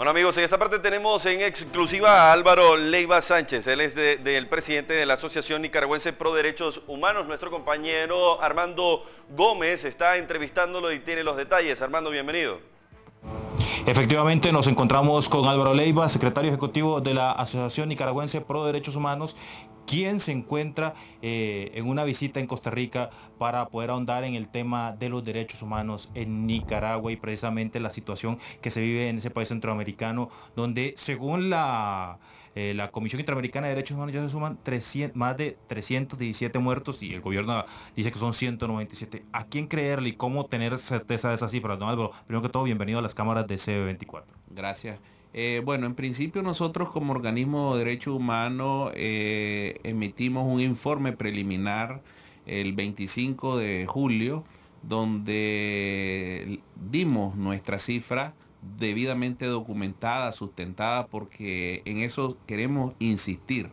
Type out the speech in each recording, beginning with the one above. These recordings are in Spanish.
Bueno amigos, en esta parte tenemos en exclusiva a Álvaro Leiva Sánchez, él es del presidente de la Asociación Nicaragüense Pro Derechos Humanos. Nuestro compañero Armando Gómez está entrevistándolo y tiene los detalles. Armando, bienvenido. Efectivamente, nos encontramos con Álvaro Leiva, secretario ejecutivo de la Asociación Nicaragüense Pro Derechos Humanos, ¿Quién se encuentra eh, en una visita en Costa Rica para poder ahondar en el tema de los derechos humanos en Nicaragua y precisamente la situación que se vive en ese país centroamericano, donde según la, eh, Comisión Interamericana de Derechos Humanos ya se suman más de 317 muertos y el gobierno dice que son 197. ¿A quién creerle y cómo tener certeza de esas cifras, don Álvaro? Primero que todo, bienvenido a las cámaras de CB24. Gracias. Eh, bueno, en principio nosotros como organismo de derechos humanos eh, emitimos un informe preliminar el 25 de julio donde dimos nuestra cifra debidamente documentada, sustentada, porque en eso queremos insistir,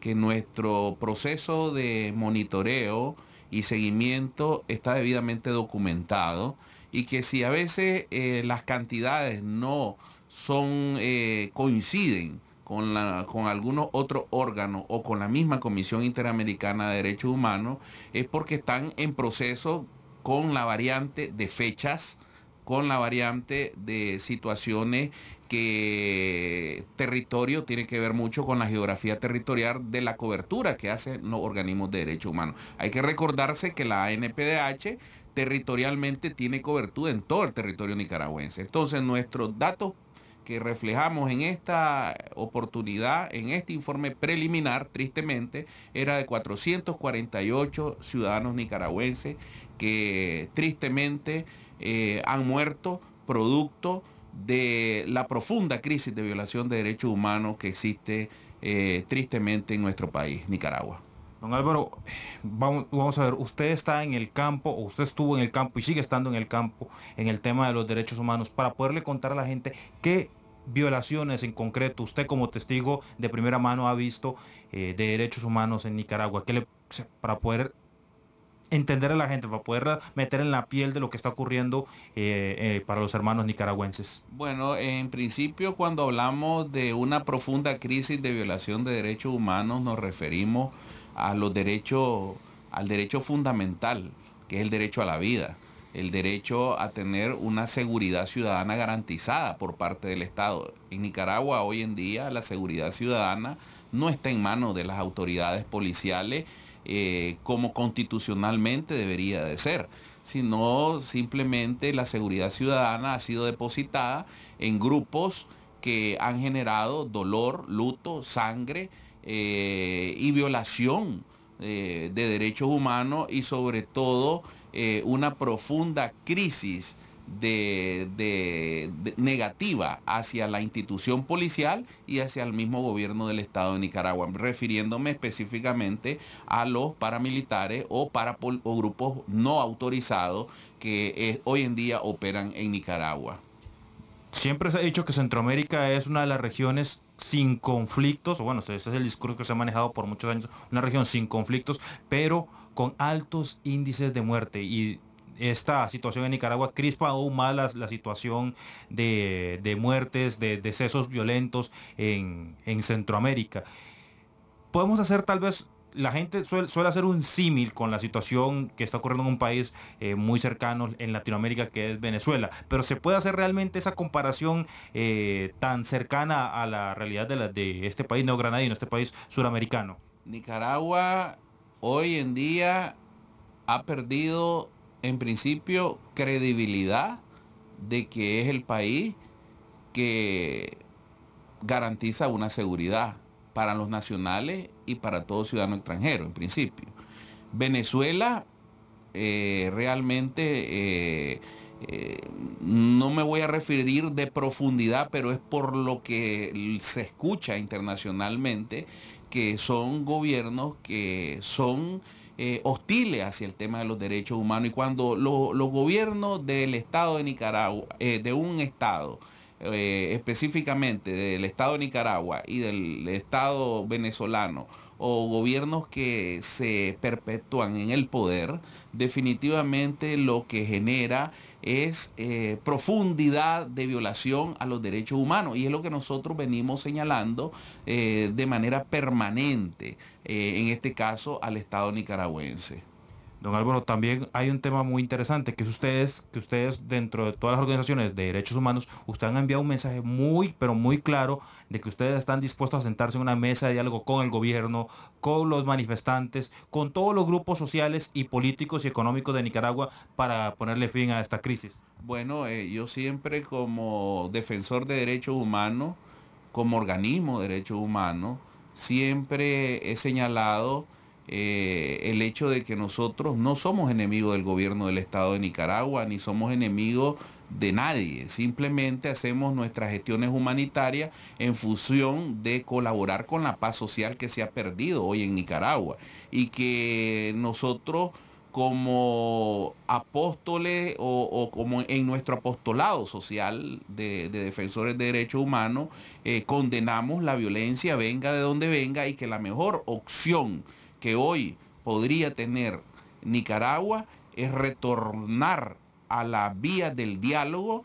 que nuestro proceso de monitoreo y seguimiento está debidamente documentado y que si a veces eh, las cantidades no son eh, coinciden con, la, con algunos otros órganos o con la misma Comisión Interamericana de Derechos Humanos es porque están en proceso con la variante de fechas, con la variante de situaciones que territorio tiene que ver mucho con la geografía territorial de la cobertura que hacen los organismos de derechos humanos. Hay que recordarse que la ANPDH territorialmente tiene cobertura en todo el territorio nicaragüense. Entonces nuestros datos que reflejamos en esta oportunidad, en este informe preliminar, tristemente, era de 448 ciudadanos nicaragüenses que tristemente eh, han muerto producto de la profunda crisis de violación de derechos humanos que existe eh, tristemente en nuestro país, Nicaragua. Don Álvaro, vamos, a ver, usted está en el campo, o usted estuvo en el campo y sigue estando en el campo en el tema de los derechos humanos, para poderle contar a la gente qué violaciones en concreto usted como testigo de primera mano ha visto eh, de derechos humanos en Nicaragua, para poder entender a la gente, para poder meter en la piel de lo que está ocurriendo eh, eh, para los hermanos nicaragüenses? Bueno, en principio cuando hablamos de una profunda crisis de violación de derechos humanos nos referimos a los derechos, al derecho fundamental, que es el derecho a la vida, el derecho a tener una seguridad ciudadana garantizada por parte del Estado. En Nicaragua hoy en día la seguridad ciudadana no está en manos de las autoridades policiales eh, como constitucionalmente debería de ser sino simplemente la seguridad ciudadana ha sido depositada en grupos que han generado dolor, luto, sangre eh, y violación eh, de derechos humanos y sobre todo eh, una profunda crisis de, negativa hacia la institución policial y hacia el mismo gobierno del Estado de Nicaragua, refiriéndome específicamente a los paramilitares o, grupos no autorizados que hoy en día operan en Nicaragua. Siempre se ha dicho que Centroamérica es una de las regiones sin conflictos, o bueno, ese es el discurso que se ha manejado por muchos años, una región sin conflictos, pero con altos índices de muerte. Y esta situación en Nicaragua crispa aún más la, situación de, muertes, de decesos violentos en, en Centroamérica. Podemos hacer tal vez la gente suele, hacer un símil con la situación que está ocurriendo en un país eh, muy cercano en Latinoamérica que es Venezuela, pero se puede hacer realmente esa comparación eh, tan cercana a la realidad de, la, de este país neogranadino, este país suramericano. Nicaragua hoy en día ha perdido en principio credibilidad de que es el país que garantiza una seguridad para los nacionales y para todo ciudadano extranjero, en principio. Venezuela eh, realmente... Eh, eh, no me voy a referir de profundidad, pero es por lo que se escucha internacionalmente, que son gobiernos que son hostiles hacia el tema de los derechos humanos. Y cuando los gobiernos del Estado de Nicaragua, de un Estado, eh, específicamente del Estado de Nicaragua y del Estado venezolano o gobiernos que se perpetúan en el poder, definitivamente lo que genera es eh, profundidad de violación a los derechos humanos y es lo que nosotros venimos señalando eh, de manera permanente, en este caso al Estado nicaragüense. Don Álvaro, también hay un tema muy interesante, que es ustedes, que ustedes dentro de todas las organizaciones de derechos humanos, ustedes han enviado un mensaje muy, pero muy claro de que ustedes están dispuestos a sentarse en una mesa de diálogo con el gobierno, con los manifestantes, con todos los grupos sociales y políticos y económicos de Nicaragua para ponerle fin a esta crisis. Bueno, eh, yo siempre como defensor de derechos humanos, como organismo de derechos humanos, siempre he señalado eh, el hecho de que nosotros no somos enemigos del gobierno del Estado de Nicaragua, ni somos enemigos de nadie. Simplemente hacemos nuestras gestiones humanitarias en función de colaborar con la paz social que se ha perdido hoy en Nicaragua y que nosotros como apóstoles o, como en nuestro apostolado social de, defensores de derechos humanos, eh, condenamos la violencia, venga de donde venga, y que la mejor opción que hoy podría tener Nicaragua es retornar a la vía del diálogo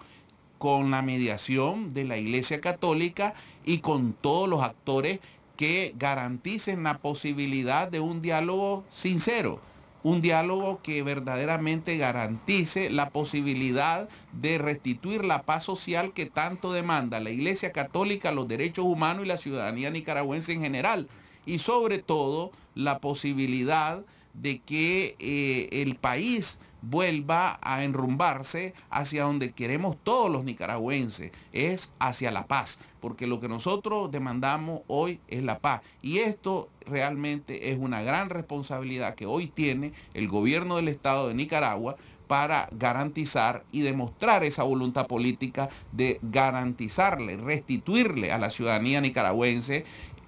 con la mediación de la Iglesia Católica y con todos los actores que garanticen la posibilidad de un diálogo sincero, un diálogo que verdaderamente garantice la posibilidad de restituir la paz social que tanto demanda la Iglesia Católica, los derechos humanos y la ciudadanía nicaragüense en general y sobre todo la posibilidad de que eh, el país vuelva a enrumbarse hacia donde queremos todos los nicaragüenses, es hacia la paz, porque lo que nosotros demandamos hoy es la paz. Y esto realmente es una gran responsabilidad que hoy tiene el gobierno del Estado de Nicaragua para garantizar y demostrar esa voluntad política de garantizarle, restituirle a la ciudadanía nicaragüense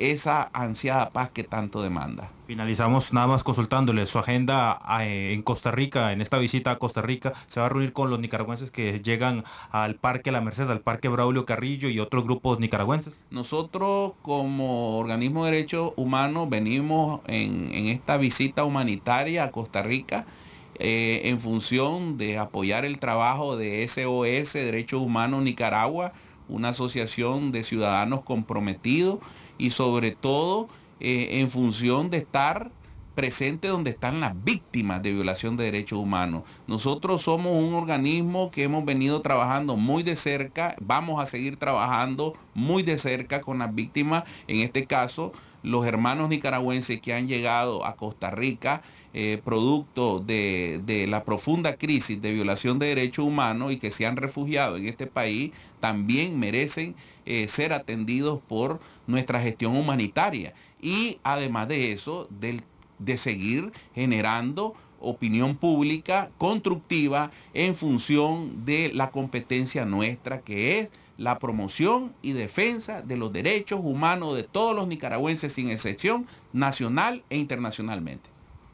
esa ansiada paz que tanto demanda. Finalizamos nada más consultándole su agenda eh, en Costa Rica, en esta visita a Costa Rica, se va a reunir con los nicaragüenses que llegan al Parque La Merced, al Parque Braulio Carrillo y otros grupos nicaragüenses. Nosotros como organismo de derechos humanos venimos en, esta visita humanitaria a Costa Rica. Eh, en función de apoyar el trabajo de SOS, Derechos Humanos Nicaragua, una asociación de ciudadanos comprometidos y sobre todo eh, en función de estar presente donde están las víctimas de violación de derechos humanos. Nosotros somos un organismo que hemos venido trabajando muy de cerca, vamos a seguir trabajando muy de cerca con las víctimas, en este caso los hermanos nicaragüenses que han llegado a Costa Rica eh, producto de, la profunda crisis de violación de derechos humanos y que se han refugiado en este país, también merecen eh, ser atendidos por nuestra gestión humanitaria. Y además de eso, del de seguir generando opinión pública constructiva en función de la competencia nuestra que es la promoción y defensa de los derechos humanos de todos los nicaragüenses sin excepción, nacional e internacionalmente.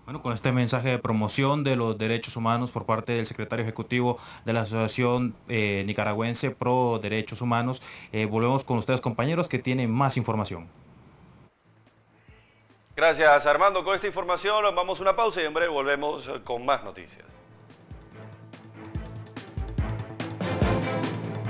Bueno, con este mensaje de promoción de los derechos humanos por parte del secretario ejecutivo de la Asociación eh, Nicaragüense Pro Derechos Humanos, eh, volvemos con ustedes compañeros que tienen más información. Gracias Armando. Con esta información vamos a una pausa y en breve volvemos con más noticias.